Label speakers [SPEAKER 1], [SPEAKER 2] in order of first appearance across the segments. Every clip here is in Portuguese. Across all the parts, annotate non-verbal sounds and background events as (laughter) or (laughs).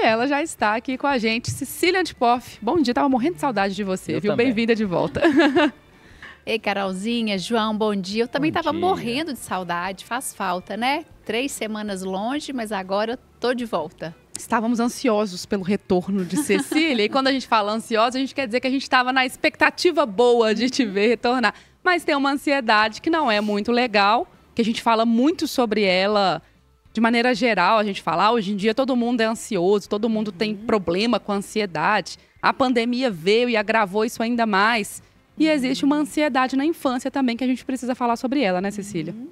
[SPEAKER 1] E ela já está aqui com a gente, Cecília Antipoff. Bom dia, tava morrendo de saudade de você, Eu viu? Bem-vinda de volta.
[SPEAKER 2] (laughs) Ei, Carolzinha, João, bom dia. Eu também estava morrendo de saudade, faz falta, né? Três semanas longe, mas agora tô de volta.
[SPEAKER 1] Estávamos ansiosos pelo retorno de Cecília,
[SPEAKER 2] e quando a gente fala ansiosa, a gente quer dizer que a gente estava na
[SPEAKER 1] expectativa boa de te ver retornar. Mas tem uma ansiedade que não é muito legal, que a gente fala muito sobre ela de maneira geral, a gente fala, ah, hoje em dia todo mundo é ansioso, todo mundo tem uhum. problema com ansiedade. A pandemia veio e agravou isso ainda mais. E uhum. existe uma ansiedade na infância também que a gente precisa falar sobre ela, né, Cecília? Uhum.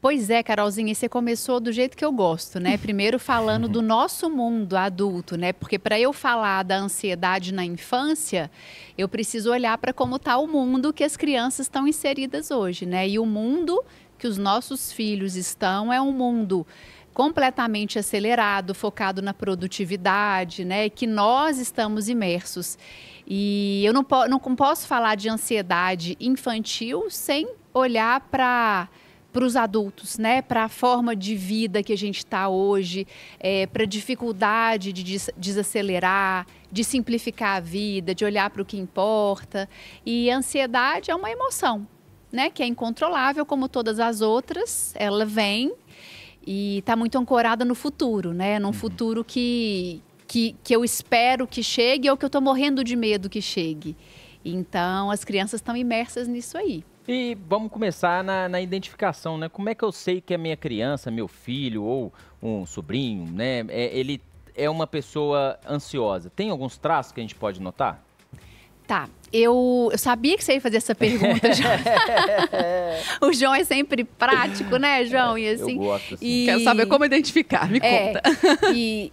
[SPEAKER 2] Pois é, Carolzinha, você começou do jeito que eu gosto, né? (laughs) Primeiro falando do uhum. nosso mundo adulto, né? Porque para eu falar da ansiedade na infância, eu preciso olhar para como está o mundo que as crianças estão inseridas hoje, né? E o mundo que os nossos filhos estão é um mundo completamente acelerado, focado na produtividade, né? Que nós estamos imersos. E eu não, po não posso falar de ansiedade infantil sem olhar para para os adultos, né? Para a forma de vida que a gente está hoje, é, para a dificuldade de des desacelerar, de simplificar a vida, de olhar para o que importa. E ansiedade é uma emoção, né, que é incontrolável como todas as outras, ela vem e está muito ancorada no futuro, né, num uhum. futuro que, que, que eu espero que chegue ou que eu estou morrendo de medo que chegue. Então, as crianças estão imersas nisso aí.
[SPEAKER 3] E vamos começar na, na, identificação, né? Como é que eu sei que a minha criança, meu filho ou um sobrinho, né, é, ele é uma pessoa ansiosa? Tem alguns traços que a gente pode notar?
[SPEAKER 2] Tá. Eu, eu sabia que você ia fazer essa pergunta, João. (laughs) o João é sempre prático, né, João? É, e assim, eu gosto, assim. E... Quero saber como
[SPEAKER 1] identificar, me é, conta. E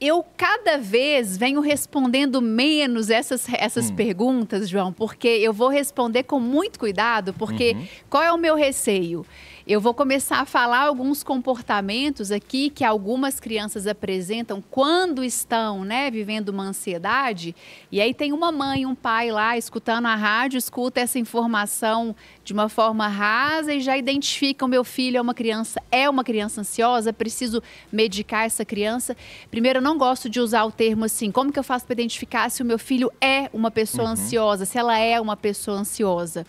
[SPEAKER 2] eu cada vez venho respondendo menos essas, essas hum. perguntas, João, porque eu vou responder com muito cuidado, porque uhum. qual é o meu receio? Eu vou começar a falar alguns comportamentos aqui que algumas crianças apresentam quando estão, né, vivendo uma ansiedade. E aí tem uma mãe, um pai lá escutando a rádio, escuta essa informação de uma forma rasa e já identifica o meu filho é uma criança, é uma criança ansiosa, preciso medicar essa criança. Primeiro, eu não gosto de usar o termo assim, como que eu faço para identificar se o meu filho é uma pessoa uhum. ansiosa, se ela é uma pessoa ansiosa?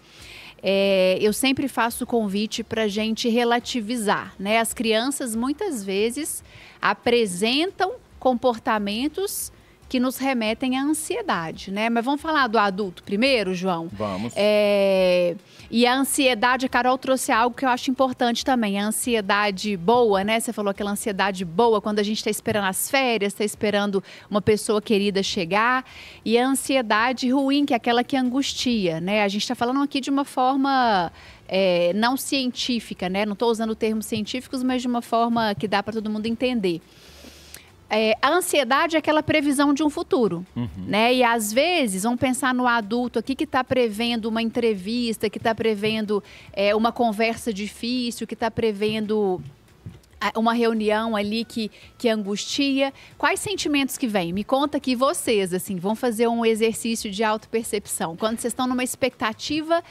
[SPEAKER 2] é, eu sempre faço convite para gente relativizar, né? As crianças muitas vezes apresentam comportamentos que nos remetem à ansiedade, né? Mas vamos falar do adulto primeiro, João? Vamos. É... E a ansiedade, Carol trouxe algo que eu acho importante também, a ansiedade boa, né? Você falou aquela ansiedade boa quando a gente está esperando as férias, está esperando uma pessoa querida chegar, e a ansiedade ruim, que é aquela que angustia, né? A gente está falando aqui de uma forma é, não científica, né? Não estou usando termos científicos, mas de uma forma que dá para todo mundo entender é, a ansiedade é aquela previsão de um futuro, uhum. né? E às vezes, vamos pensar no adulto aqui que está prevendo uma entrevista, que está prevendo é, uma conversa difícil, que está prevendo é, uma reunião ali que, que angustia. Quais sentimentos que vêm? Me conta que vocês, assim, vão fazer um exercício de autopercepção. Quando vocês estão numa expectativa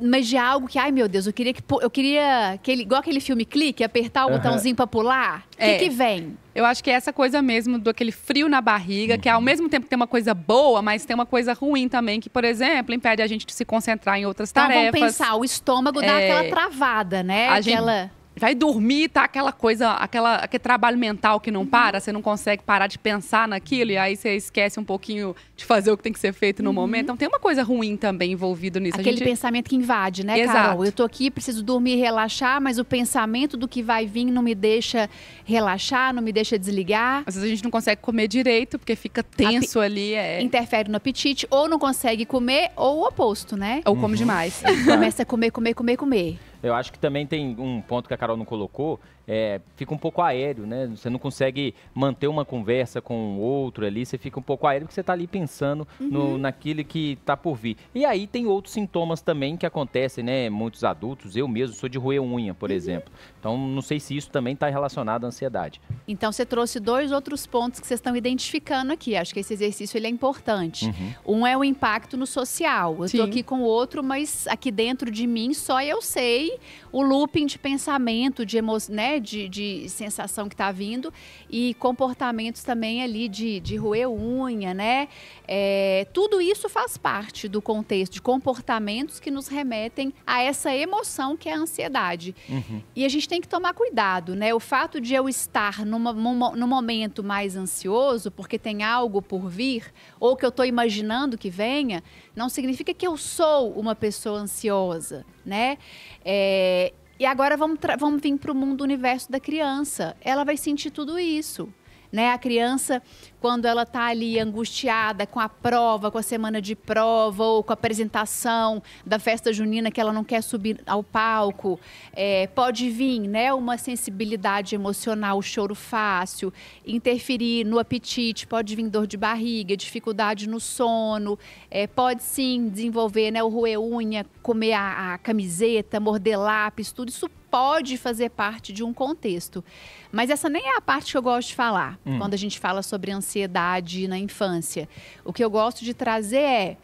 [SPEAKER 2] mas de algo que, ai meu Deus, eu queria que eu queria que ele, igual aquele filme clique, apertar o uhum. botãozinho pra pular. O é. que, que vem? Eu acho que é essa coisa
[SPEAKER 1] mesmo do aquele frio na barriga, uhum. que ao mesmo tempo tem uma coisa boa, mas tem uma coisa ruim também, que, por exemplo, impede a gente de se concentrar em outras então, tarefas. Então, vamos pensar, o
[SPEAKER 2] estômago é... dá aquela travada, né? A aquela... Gente
[SPEAKER 1] vai dormir, tá aquela coisa, aquela, aquele trabalho mental que não uhum. para, você não consegue parar de pensar naquilo e aí você esquece um pouquinho de fazer o que tem que ser feito no uhum. momento. Então tem uma coisa
[SPEAKER 2] ruim também
[SPEAKER 1] envolvido nisso. Aquele gente... pensamento
[SPEAKER 2] que invade, né, Exato. Carol? Eu tô aqui, preciso dormir e relaxar, mas o pensamento do que vai vir não me deixa relaxar, não me deixa desligar. Às vezes a gente não consegue comer direito porque fica tenso Ape... ali. É... Interfere no apetite, ou não consegue comer, ou o oposto, né? Ou come uhum. demais. Começa a comer, comer, comer, comer.
[SPEAKER 3] Eu acho que também tem um ponto que a Carol não colocou, é, fica um pouco aéreo, né? Você não consegue manter uma conversa com o outro ali, você fica um pouco aéreo porque você está ali pensando uhum. no, naquilo que está por vir. E aí tem outros sintomas também que acontecem, né? Muitos adultos, eu mesmo sou de roer unha, por uhum. exemplo. Então não sei se isso também está relacionado à ansiedade.
[SPEAKER 2] Então você trouxe dois outros pontos que vocês estão identificando aqui. Acho que esse exercício ele é importante. Uhum. Um é o impacto no social. Eu estou aqui com o outro, mas aqui dentro de mim só eu sei o looping de pensamento, de emoção, né? de, de sensação que está vindo e comportamentos também ali de, de roer unha, né? É, tudo isso faz parte do contexto de comportamentos que nos remetem a essa emoção que é a ansiedade. Uhum. E a gente tem que tomar cuidado, né? O fato de eu estar numa, num momento mais ansioso, porque tem algo por vir, ou que eu estou imaginando que venha, não significa que eu sou uma pessoa ansiosa, né? É, e agora vamos, vamos vir para o mundo universo da criança. Ela vai sentir tudo isso. Né? A criança, quando ela está ali angustiada com a prova, com a semana de prova ou com a apresentação da festa junina que ela não quer subir ao palco, é, pode vir né, uma sensibilidade emocional, choro fácil, interferir no apetite, pode vir dor de barriga, dificuldade no sono, é, pode sim desenvolver né, o roer unha, comer a, a camiseta, morder lápis, tudo isso pode fazer parte de um contexto. Mas essa nem é a parte que eu gosto de falar hum. quando a gente fala sobre ansiedade na infância. O que eu gosto de trazer é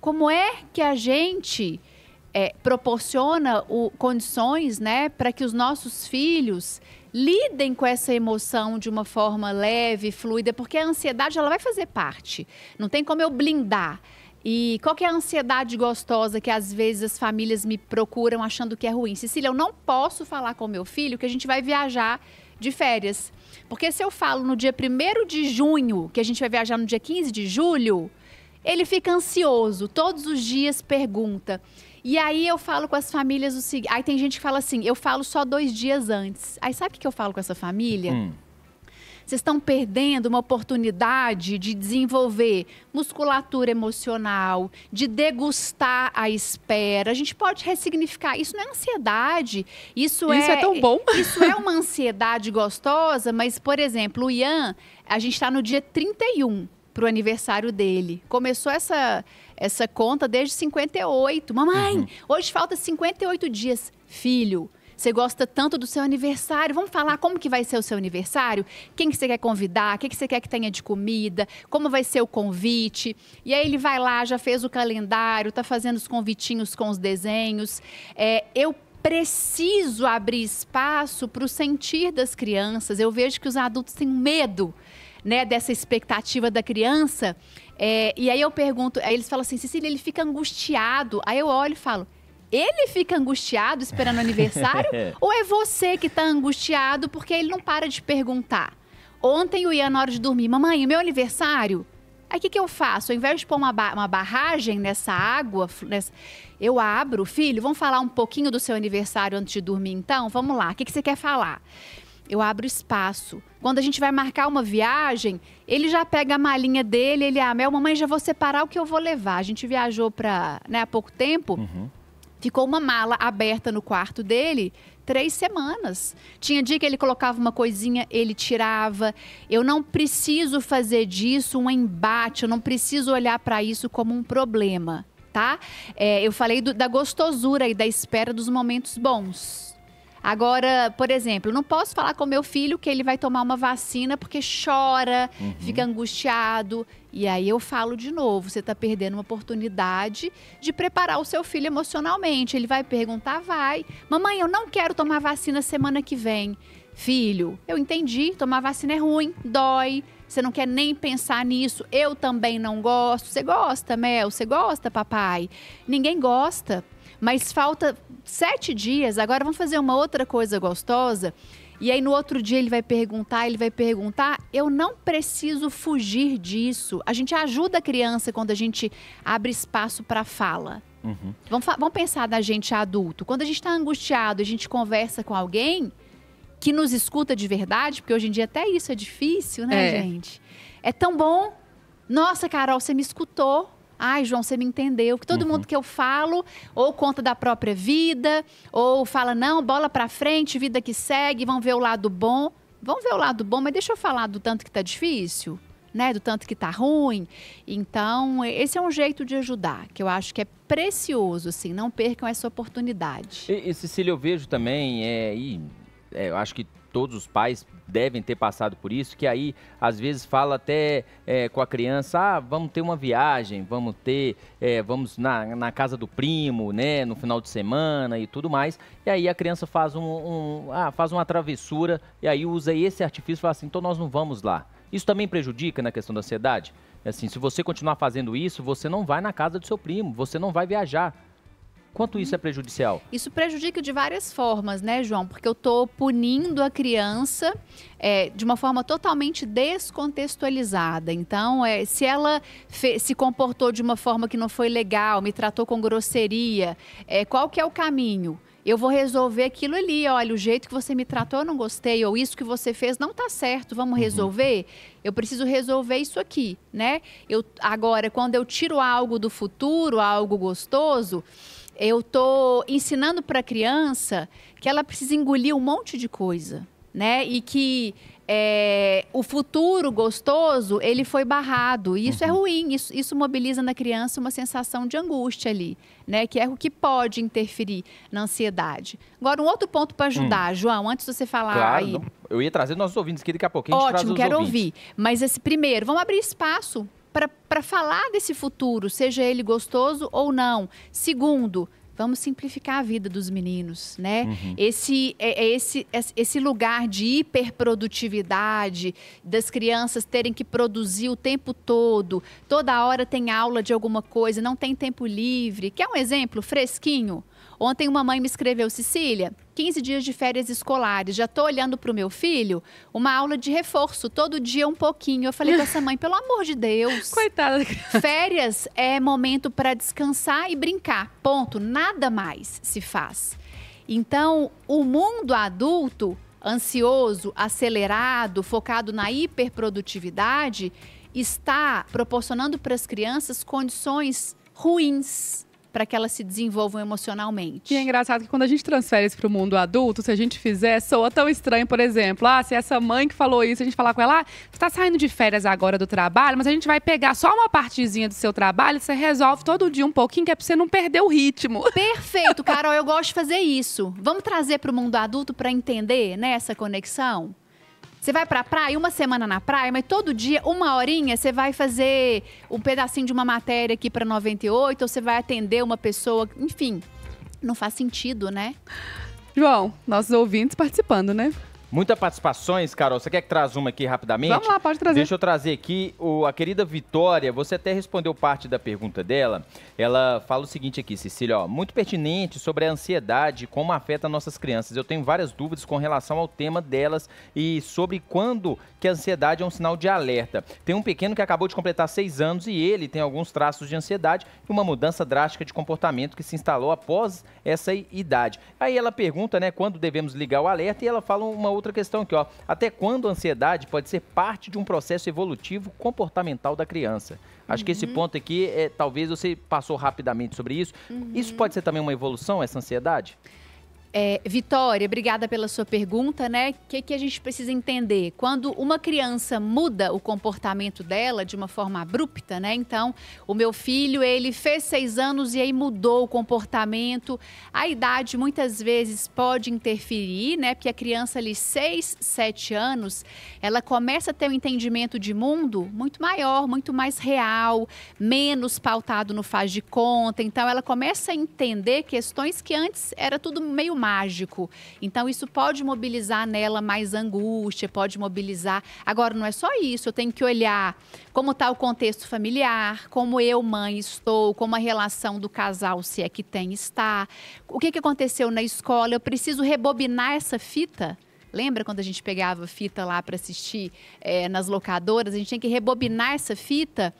[SPEAKER 2] como é que a gente é, proporciona o, condições né, para que os nossos filhos lidem com essa emoção de uma forma leve, fluida, porque a ansiedade ela vai fazer parte. Não tem como eu blindar. E qual que é a ansiedade gostosa que às vezes as famílias me procuram achando que é ruim? Cecília, eu não posso falar com meu filho que a gente vai viajar de férias. Porque se eu falo no dia 1 de junho que a gente vai viajar no dia 15 de julho, ele fica ansioso, todos os dias pergunta. E aí eu falo com as famílias o seguinte. Aí tem gente que fala assim: eu falo só dois dias antes. Aí sabe o que eu falo com essa família? Hum vocês estão perdendo uma oportunidade de desenvolver musculatura emocional, de degustar a espera. A gente pode ressignificar. Isso não é ansiedade. Isso, isso é, é tão bom. (laughs) Isso é uma ansiedade gostosa, mas, por exemplo, o Ian, a gente está no dia 31 para o aniversário dele. Começou essa, essa conta desde 58. Mamãe, uhum. hoje falta 58 dias. Filho, você gosta tanto do seu aniversário. Vamos falar como que vai ser o seu aniversário? Quem que você quer convidar? O que, que você quer que tenha de comida? Como vai ser o convite? E aí ele vai lá, já fez o calendário, tá fazendo os convitinhos com os desenhos. É, eu preciso abrir espaço para o sentir das crianças. Eu vejo que os adultos têm medo né, dessa expectativa da criança. É, e aí eu pergunto, aí eles falam assim, Cecília, ele fica angustiado. Aí eu olho e falo, ele fica angustiado esperando o aniversário? (laughs) ou é você que está angustiado porque ele não para de perguntar? Ontem o ia na hora de dormir, mamãe, meu aniversário? Aí o que, que eu faço? Ao invés de pôr uma, ba uma barragem nessa água, nessa... eu abro, filho, vamos falar um pouquinho do seu aniversário antes de dormir, então? Vamos lá, o que, que você quer falar? Eu abro espaço. Quando a gente vai marcar uma viagem, ele já pega a malinha dele, ele, ah, meu, mamãe, já vou separar o que eu vou levar. A gente viajou para, né, há pouco tempo. Uhum. Ficou uma mala aberta no quarto dele três semanas. Tinha dia que ele colocava uma coisinha, ele tirava. Eu não preciso fazer disso um embate, eu não preciso olhar para isso como um problema, tá? É, eu falei do, da gostosura e da espera dos momentos bons. Agora, por exemplo, não posso falar com meu filho que ele vai tomar uma vacina porque chora, uhum. fica angustiado. E aí eu falo de novo, você está perdendo uma oportunidade de preparar o seu filho emocionalmente. Ele vai perguntar, vai. Mamãe, eu não quero tomar vacina semana que vem. Filho, eu entendi, tomar vacina é ruim, dói, você não quer nem pensar nisso. Eu também não gosto. Você gosta, Mel? Você gosta, papai? Ninguém gosta. Mas falta sete dias, agora vamos fazer uma outra coisa gostosa. E aí no outro dia ele vai perguntar, ele vai perguntar, eu não preciso fugir disso. A gente ajuda a criança quando a gente abre espaço para fala. Uhum. Vamos, vamos pensar da gente adulto. Quando a gente está angustiado, a gente conversa com alguém que nos escuta de verdade, porque hoje em dia até isso é difícil, né, é. gente? É tão bom. Nossa, Carol, você me escutou. Ai, João, você me entendeu. Que todo uhum. mundo que eu falo, ou conta da própria vida, ou fala, não, bola para frente, vida que segue, vão ver o lado bom. Vão ver o lado bom, mas deixa eu falar do tanto que tá difícil, né? Do tanto que tá ruim. Então, esse é um jeito de ajudar, que eu acho que é precioso, assim. Não percam essa oportunidade.
[SPEAKER 3] E, e Cecília, eu vejo também, é, e, é, eu acho que todos os pais devem ter passado por isso, que aí às vezes fala até é, com a criança, ah, vamos ter uma viagem, vamos ter, é, vamos na, na casa do primo, né, no final de semana e tudo mais, e aí a criança faz um, um ah, faz uma travessura e aí usa esse artifício e fala assim, então nós não vamos lá. Isso também prejudica na questão da ansiedade? Assim, se você continuar fazendo isso, você não vai na casa do seu primo, você não vai viajar, Quanto isso é prejudicial?
[SPEAKER 2] Isso prejudica de várias formas, né, João? Porque eu estou punindo a criança é, de uma forma totalmente descontextualizada. Então, é, se ela se comportou de uma forma que não foi legal, me tratou com grosseria, é, qual que é o caminho? eu vou resolver aquilo ali. Olha, o jeito que você me tratou, eu não gostei, ou isso que você fez não está certo, vamos uhum. resolver? Uhum. Eu preciso resolver isso aqui, né? Eu, agora, quando eu tiro algo do futuro, algo gostoso, eu estou ensinando para a criança que ela precisa engolir um monte de coisa, né? E que é, o futuro gostoso ele foi barrado. E isso é uhum. é ruim. Isso, isso mobiliza na criança uma sensação de angústia ali, né? Que é o que pode interferir na ansiedade. Agora um outro ponto para ajudar, hum. João, antes de você falar claro, aí. Não.
[SPEAKER 3] Eu ia trazer nossos ouvintes aqui daqui a pouquinho. Ótimo, quero ouvintes.
[SPEAKER 2] ouvir. Mas esse primeiro, vamos abrir espaço para falar desse futuro, seja ele gostoso ou não. Segundo, vamos simplificar a vida dos meninos, né? Uhum. Esse, é, é esse, é, esse lugar de hiperprodutividade, das crianças terem que produzir o tempo todo, toda hora tem aula de alguma coisa, não tem tempo livre, que é um exemplo fresquinho. Ontem uma mãe me escreveu, Cecília, 15 dias de férias escolares, já estou olhando para o meu filho, uma aula de reforço, todo dia um pouquinho. Eu falei para essa mãe, pelo amor de Deus. (laughs) Coitada. Férias é momento para descansar e brincar, ponto. Nada mais se faz. Então, o mundo adulto, ansioso, acelerado, focado na hiperprodutividade, está proporcionando para as crianças condições ruins para que elas se desenvolvam emocionalmente. E é engraçado que quando a gente transfere isso para o mundo adulto, se a
[SPEAKER 1] gente fizer, soa tão estranho, por exemplo. Ah, se essa mãe que falou isso, a gente falar com ela, ah, você está saindo de férias agora do trabalho, mas a gente vai pegar só uma partezinha do seu trabalho, você resolve todo dia um pouquinho, que
[SPEAKER 2] é para você não perder o ritmo. (laughs) Perfeito, Carol, eu gosto de fazer isso. Vamos trazer para o mundo adulto para entender, né, essa conexão? Você vai pra praia, uma semana na praia, mas todo dia, uma horinha, você vai fazer um pedacinho de uma matéria aqui para 98, ou você vai atender uma pessoa, enfim. Não faz sentido, né? João, nossos ouvintes participando, né?
[SPEAKER 3] Muitas participações, Carol. Você quer que traz uma aqui rapidamente? Vamos lá, pode trazer. Deixa eu trazer aqui o, a querida Vitória. Você até respondeu parte da pergunta dela. Ela fala o seguinte aqui, Cecília. Ó, muito pertinente sobre a ansiedade, como afeta nossas crianças. Eu tenho várias dúvidas com relação ao tema delas e sobre quando que a ansiedade é um sinal de alerta. Tem um pequeno que acabou de completar seis anos e ele tem alguns traços de ansiedade e uma mudança drástica de comportamento que se instalou após essa idade. Aí ela pergunta, né, quando devemos ligar o alerta e ela fala uma outra questão aqui, ó. Até quando a ansiedade pode ser parte de um processo evolutivo comportamental da criança? Acho uhum. que esse uhum. ponto aqui, é, talvez você passou rapidamente sobre isso. Uhum. Isso pode ser também uma evolução, essa ansiedade?
[SPEAKER 2] É, Vitória, obrigada pela sua pergunta, né? O que, que a gente precisa entender? Quando uma criança muda o comportamento dela de uma forma abrupta, né? Então, o meu filho, ele fez seis anos e aí mudou o comportamento. A idade muitas vezes pode interferir, né? Porque a criança ali, seis, sete anos, ela começa a ter um entendimento de mundo muito maior, muito mais real, menos pautado no faz de conta. Então, ela começa a entender questões que antes era tudo meio mágico. Então, isso pode mobilizar nela mais angústia, pode mobilizar. Agora, não é só isso, eu tenho que olhar como está o contexto familiar, como eu, mãe, estou, como a relação do casal, se é que tem, está. O que, que aconteceu na escola? Eu preciso rebobinar essa fita? Lembra quando a gente pegava fita lá para assistir é, nas locadoras? A gente tinha que rebobinar essa fita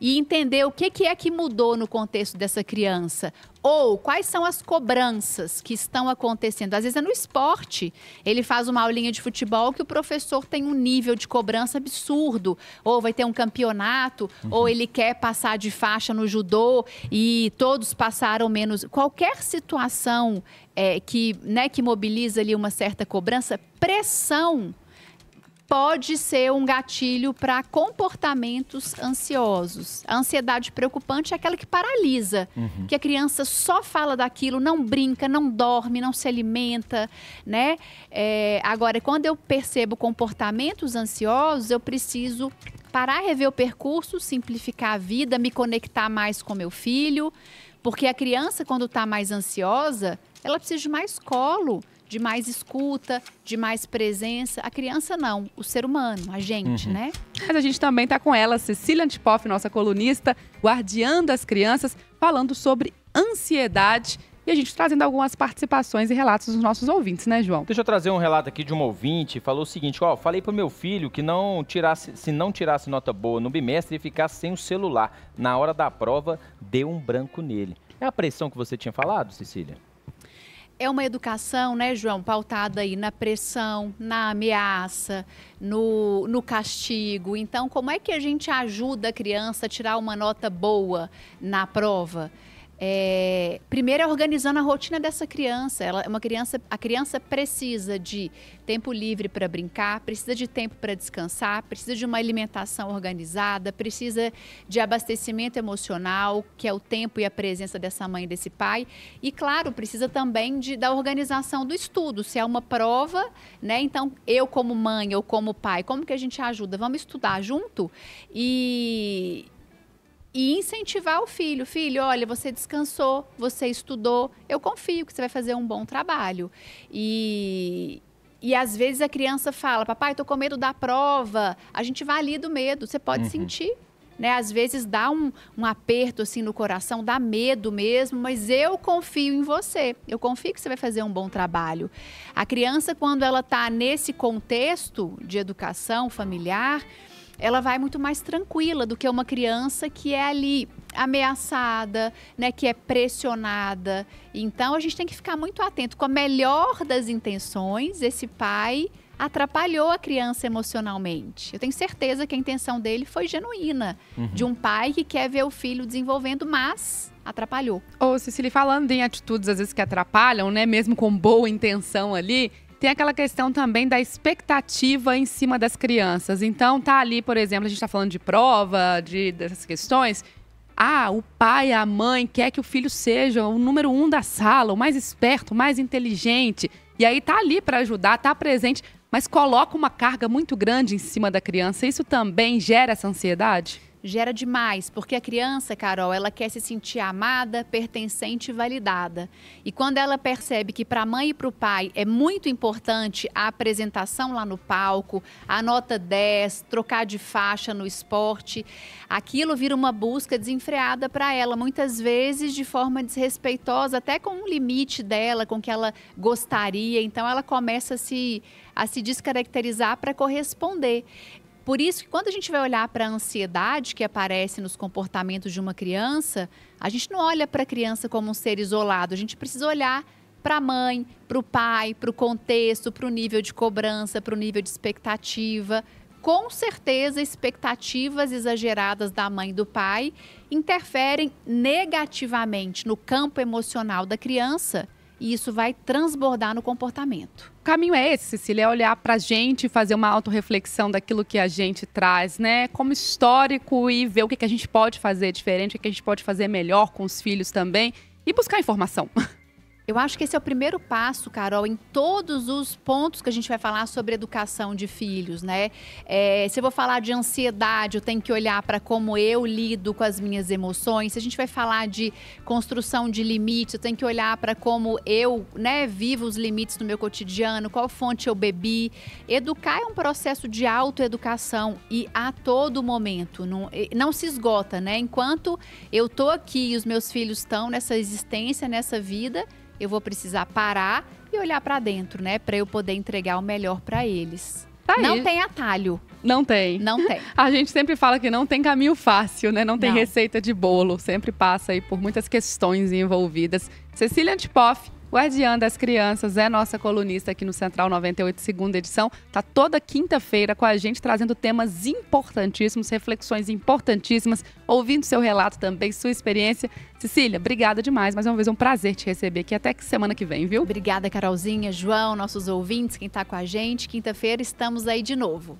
[SPEAKER 2] e entender o que, que é que mudou no contexto dessa criança. Ou quais são as cobranças que estão acontecendo? Às vezes é no esporte. Ele faz uma aulinha de futebol que o professor tem um nível de cobrança absurdo. Ou vai ter um campeonato, uhum. ou ele quer passar de faixa no judô e todos passaram menos. Qualquer situação é, que, né, que mobiliza ali uma certa cobrança, pressão pode ser um gatilho para comportamentos ansiosos. A ansiedade preocupante é aquela que paralisa, uhum. que a criança só fala daquilo, não brinca, não dorme, não se alimenta, né? É, agora, quando eu percebo comportamentos ansiosos, eu preciso parar, rever o percurso, simplificar a vida, me conectar mais com meu filho, porque a criança, quando está mais ansiosa, ela precisa de mais colo de mais escuta, de mais presença. A criança não, o ser humano, a gente, uhum. né? Mas a gente
[SPEAKER 1] também está com ela, Cecília Antipoff, nossa colunista, guardiã das crianças, falando sobre ansiedade e a gente trazendo algumas participações e relatos dos nossos ouvintes, né, João?
[SPEAKER 3] Deixa eu trazer um relato aqui de um ouvinte, falou o seguinte, ó, falei pro meu filho que não tirasse, se não tirasse nota boa no bimestre e ficasse sem o celular na hora da prova, deu um branco nele. É a pressão que você tinha falado, Cecília?
[SPEAKER 2] é uma educação, né, João, pautada aí na pressão, na ameaça, no, no castigo. Então, como é que a gente ajuda a criança a tirar uma nota boa na prova? É, primeiro é organizando a rotina dessa criança. Ela é uma criança, a criança precisa de tempo livre para brincar, precisa de tempo para descansar, precisa de uma alimentação organizada, precisa de abastecimento emocional, que é o tempo e a presença dessa mãe e desse pai, e claro, precisa também de, da organização do estudo. Se é uma prova, né? Então, eu como mãe, eu como pai, como que a gente ajuda? Vamos estudar junto? E e incentivar o filho. Filho, olha, você descansou, você estudou, eu confio que você vai fazer um bom trabalho. E, e às vezes a criança fala, papai, tô com medo da prova. A gente valida o medo, você pode uhum. sentir. Né? Às vezes dá um, um aperto assim no coração, dá medo mesmo, mas eu confio em você. Eu confio que você vai fazer um bom trabalho. A criança, quando ela está nesse contexto de educação familiar, ela vai muito mais tranquila do que uma criança que é ali ameaçada, né, que é pressionada. Então a gente tem que ficar muito atento com a melhor das intenções, esse pai atrapalhou a criança emocionalmente. Eu tenho certeza que a intenção dele foi genuína, uhum. de um pai que quer ver o filho desenvolvendo, mas atrapalhou.
[SPEAKER 1] Ô, Cecília, falando em atitudes às vezes que atrapalham, né, mesmo com boa intenção ali, tem aquela questão também da expectativa em cima das crianças. Então, tá ali, por exemplo, a gente está falando de prova, de dessas questões. Ah, o pai, a mãe quer que o filho seja o número um da sala, o mais esperto, o mais inteligente. E aí tá ali para ajudar, tá presente, mas coloca uma carga muito grande em cima da criança. Isso também gera
[SPEAKER 2] essa ansiedade? gera demais, porque a criança, Carol, ela quer se sentir amada, pertencente e validada. E quando ela percebe que para a mãe e para o pai é muito importante a apresentação lá no palco, a nota 10, trocar de faixa no esporte, aquilo vira uma busca desenfreada para ela, muitas vezes de forma desrespeitosa, até com um limite dela, com que ela gostaria. Então ela começa a se a se descaracterizar para corresponder. Por isso que quando a gente vai olhar para a ansiedade que aparece nos comportamentos de uma criança, a gente não olha para a criança como um ser isolado, a gente precisa olhar para a mãe, para o pai, para o contexto, para o nível de cobrança, para o nível de expectativa. Com certeza, expectativas exageradas da mãe e do pai interferem negativamente no campo emocional da criança e isso vai transbordar no comportamento. O
[SPEAKER 1] caminho é esse, Cecília, é olhar para a gente, fazer uma autorreflexão daquilo que a gente traz, né? Como histórico e ver o que, que a gente pode fazer diferente, o que, que a gente pode fazer melhor com os filhos também
[SPEAKER 2] e buscar informação. (laughs) Eu acho que esse é o primeiro passo, Carol, em todos os pontos que a gente vai falar sobre educação de filhos, né? É, se eu vou falar de ansiedade, eu tenho que olhar para como eu lido com as minhas emoções. Se a gente vai falar de construção de limites, eu tenho que olhar para como eu, né, vivo os limites no meu cotidiano, qual fonte eu bebi. Educar é um processo de autoeducação e a todo momento, não, não se esgota, né? Enquanto eu tô aqui e os meus filhos estão nessa existência, nessa vida, eu vou precisar parar e olhar para dentro, né, para eu poder entregar o melhor para eles. Tá não tem
[SPEAKER 1] atalho. Não tem. Não tem. (laughs) A gente sempre fala que não tem caminho fácil, né? Não tem não. receita de bolo. Sempre passa aí por muitas questões envolvidas. Cecília Antipoff, Guardiã das Crianças é nossa colunista aqui no Central 98, segunda edição. Tá toda quinta-feira com a gente trazendo temas importantíssimos, reflexões importantíssimas, ouvindo seu relato também, sua experiência. Cecília, obrigada
[SPEAKER 2] demais. Mais uma vez, um prazer te receber aqui. Até que semana que vem, viu? Obrigada, Carolzinha, João, nossos ouvintes, quem está com a gente. Quinta-feira estamos aí de novo.